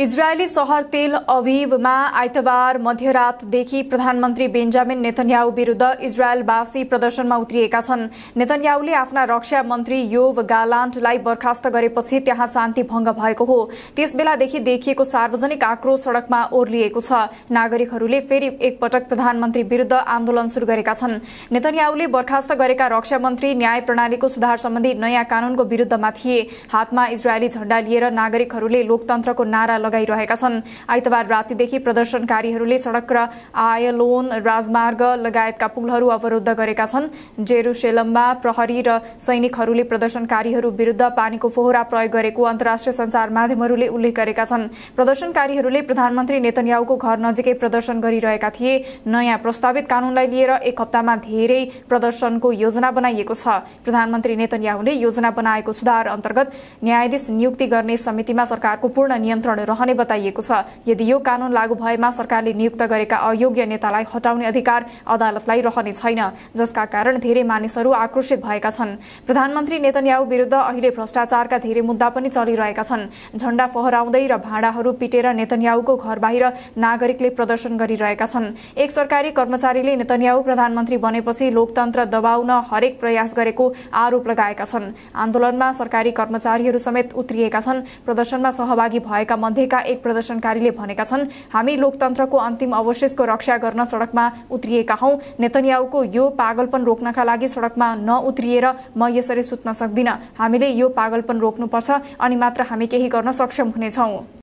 इजरायली शहर तेल अभिवमा आइतबार मध्यरातदेखि प्रधानमन्त्री बेन्जामिन नेतन्याहु विरूद्ध इजरायलवासी प्रदर्शनमा उत्रिएका छन् नेतन्याहुले आफ्ना रक्षा मन्त्री योव गालान्टलाई बर्खास्त गरेपछि त्यहाँ शान्ति भंग भएको हो त्यसबेलादेखि देखिएको सार्वजनिक आक्रोश सड़कमा ओर्लिएको छ नागरिकहरूले फेरि एकपटक प्रधानमन्त्री विरूद्ध आन्दोलन शुरू गरेका छन् नेतन्याहुले बर्खास्त गरेका रक्षा मन्त्री न्याय प्रणालीको सुधार सम्बन्धी नयाँ कानूनको विरूद्धमा थिए हातमा इजरायली झण्डा लिएर नागरिकहरूले लोकतन्त्रको नारा लगाइरहेका छन् आइतबार रातिदेखि प्रदर्शनकारीहरूले सडक र आयलोन राजमार्ग लगायतका पुलहरू अवरुद्ध गरेका छन् जेरुसेलममा प्रहरी र सैनिकहरूले प्रदर्शनकारीहरू विरूद्ध पानीको फोहोरा प्रयोग गरेको अन्तर्राष्ट्रिय संचार माध्यमहरूले उल्लेख गरेका छन् प्रदर्शनकारीहरूले प्रधानमन्त्री नेतन्याहुको घर नजिकै प्रदर्शन गरिरहेका थिए नयाँ प्रस्तावित कानूनलाई लिएर एक हप्तामा धेरै प्रदर्शनको योजना बनाइएको छ प्रधानमन्त्री नेतन्याहुले योजना बनाएको सुधार अन्तर्गत न्यायाधीश नियुक्ति गर्ने समितिमा सरकारको पूर्ण नियन्त्रण रहने बताइएको छ यदि यो कानून लागू भएमा सरकारले नियुक्त गरेका अयोग्य नेतालाई हटाउने अधिकार अदालतलाई रहने छैन जसका कारण धेरै मानिसहरू आक्रोशित भएका छन् प्रधानमन्त्री नेतन्याहु विरुद्ध अहिले भ्रष्टाचारका धेरै मुद्दा पनि चलिरहेका छन् झण्डा फहराउँदै र भाँडाहरू पिटेर नेतन्याहुको घर बाहिर नागरिकले प्रदर्शन गरिरहेका छन् एक सरकारी कर्मचारीले नेतन्याहु प्रधानमन्त्री बनेपछि लोकतन्त्र दबाउन हरेक प्रयास गरेको आरोप लगाएका छन् आन्दोलनमा सरकारी कर्मचारीहरू समेत उत्रिएका छन् प्रदर्शनमा सहभागी भएका मध्येका एक प्रदर्शनकारीले भनेका छन् हामी लोकतन्त्रको अन्तिम अवशेषको रक्षा गर्न सडकमा उत्रिएका हौ नेतन्याउको यो पागलपन रोक्नका लागि सडकमा नउत्रिएर म यसरी सुत्न सक्दिन हामीले यो पागलपन रोक्नुपर्छ अनि मात्र हामी केही गर्न सक्षम हुनेछौँ